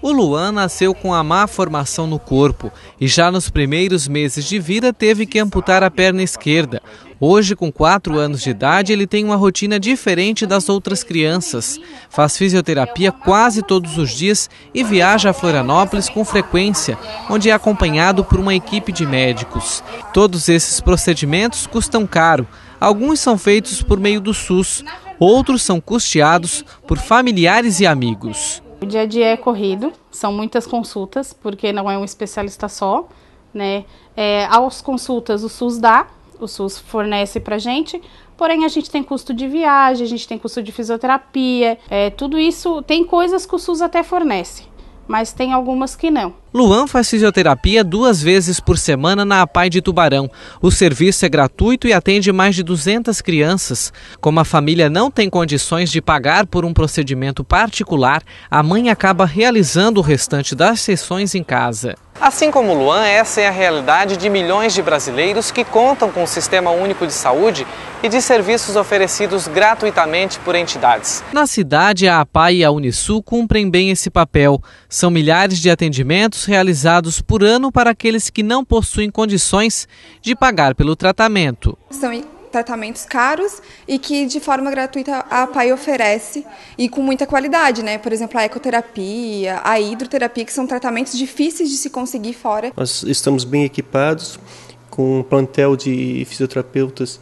O Luan nasceu com a má formação no corpo e já nos primeiros meses de vida teve que amputar a perna esquerda. Hoje, com 4 anos de idade, ele tem uma rotina diferente das outras crianças. Faz fisioterapia quase todos os dias e viaja a Florianópolis com frequência, onde é acompanhado por uma equipe de médicos. Todos esses procedimentos custam caro. Alguns são feitos por meio do SUS, outros são custeados por familiares e amigos. O dia a dia é corrido, são muitas consultas, porque não é um especialista só, né? É, aos consultas o SUS dá, o SUS fornece pra gente, porém a gente tem custo de viagem, a gente tem custo de fisioterapia, é, tudo isso, tem coisas que o SUS até fornece, mas tem algumas que não. Luan faz fisioterapia duas vezes por semana na APAI de Tubarão. O serviço é gratuito e atende mais de 200 crianças. Como a família não tem condições de pagar por um procedimento particular, a mãe acaba realizando o restante das sessões em casa. Assim como Luan, essa é a realidade de milhões de brasileiros que contam com o Sistema Único de Saúde e de serviços oferecidos gratuitamente por entidades. Na cidade, a APA e a Unisul cumprem bem esse papel. São milhares de atendimentos realizados por ano para aqueles que não possuem condições de pagar pelo tratamento. São tratamentos caros e que de forma gratuita a PAI oferece e com muita qualidade, né? Por exemplo, a ecoterapia, a hidroterapia, que são tratamentos difíceis de se conseguir fora. Nós estamos bem equipados com um plantel de fisioterapeutas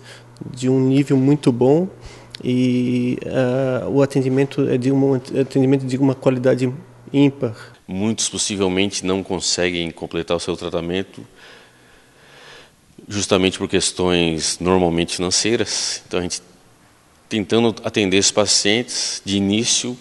de um nível muito bom e uh, o atendimento é de uma atendimento de uma qualidade ímpar. Muitos possivelmente não conseguem completar o seu tratamento justamente por questões normalmente financeiras. Então a gente tentando atender esses pacientes de início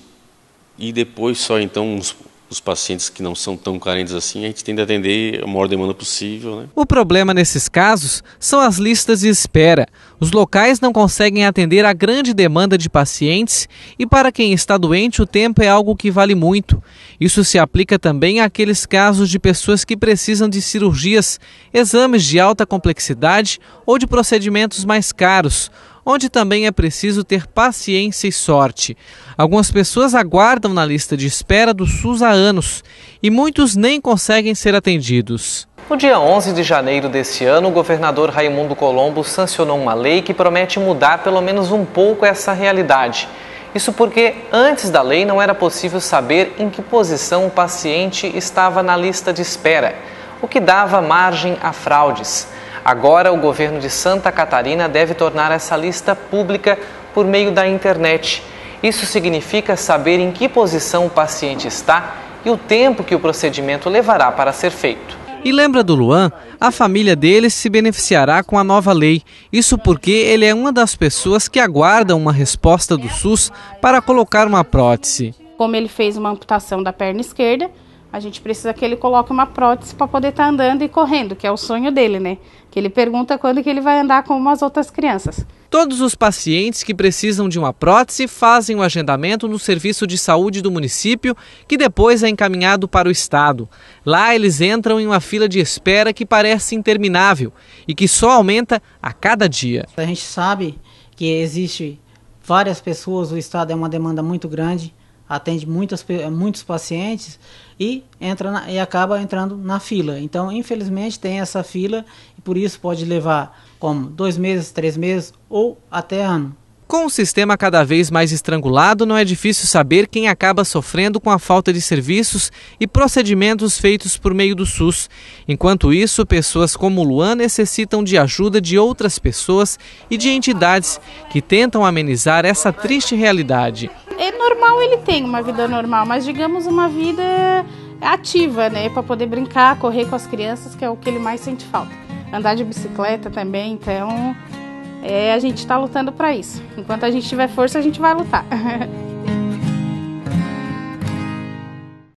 e depois só então uns os pacientes que não são tão carentes assim, a gente de atender a maior demanda possível. Né? O problema nesses casos são as listas de espera. Os locais não conseguem atender a grande demanda de pacientes e, para quem está doente, o tempo é algo que vale muito. Isso se aplica também àqueles casos de pessoas que precisam de cirurgias, exames de alta complexidade ou de procedimentos mais caros onde também é preciso ter paciência e sorte. Algumas pessoas aguardam na lista de espera do SUS há anos e muitos nem conseguem ser atendidos. No dia 11 de janeiro desse ano, o governador Raimundo Colombo sancionou uma lei que promete mudar pelo menos um pouco essa realidade. Isso porque antes da lei não era possível saber em que posição o paciente estava na lista de espera, o que dava margem a fraudes. Agora, o governo de Santa Catarina deve tornar essa lista pública por meio da internet. Isso significa saber em que posição o paciente está e o tempo que o procedimento levará para ser feito. E lembra do Luan? A família dele se beneficiará com a nova lei. Isso porque ele é uma das pessoas que aguardam uma resposta do SUS para colocar uma prótese. Como ele fez uma amputação da perna esquerda, a gente precisa que ele coloque uma prótese para poder estar tá andando e correndo, que é o sonho dele, né? Que ele pergunta quando que ele vai andar como as outras crianças. Todos os pacientes que precisam de uma prótese fazem o um agendamento no serviço de saúde do município, que depois é encaminhado para o estado. Lá eles entram em uma fila de espera que parece interminável e que só aumenta a cada dia. A gente sabe que existe várias pessoas, o estado é uma demanda muito grande atende muitas, muitos pacientes e, entra na, e acaba entrando na fila. Então, infelizmente, tem essa fila e por isso pode levar como dois meses, três meses ou até ano. Com o sistema cada vez mais estrangulado, não é difícil saber quem acaba sofrendo com a falta de serviços e procedimentos feitos por meio do SUS. Enquanto isso, pessoas como Luan necessitam de ajuda de outras pessoas e de entidades que tentam amenizar essa triste realidade é normal ele tem uma vida normal, mas digamos uma vida ativa, né, para poder brincar, correr com as crianças, que é o que ele mais sente falta. Andar de bicicleta também, então é, a gente está lutando para isso. Enquanto a gente tiver força, a gente vai lutar.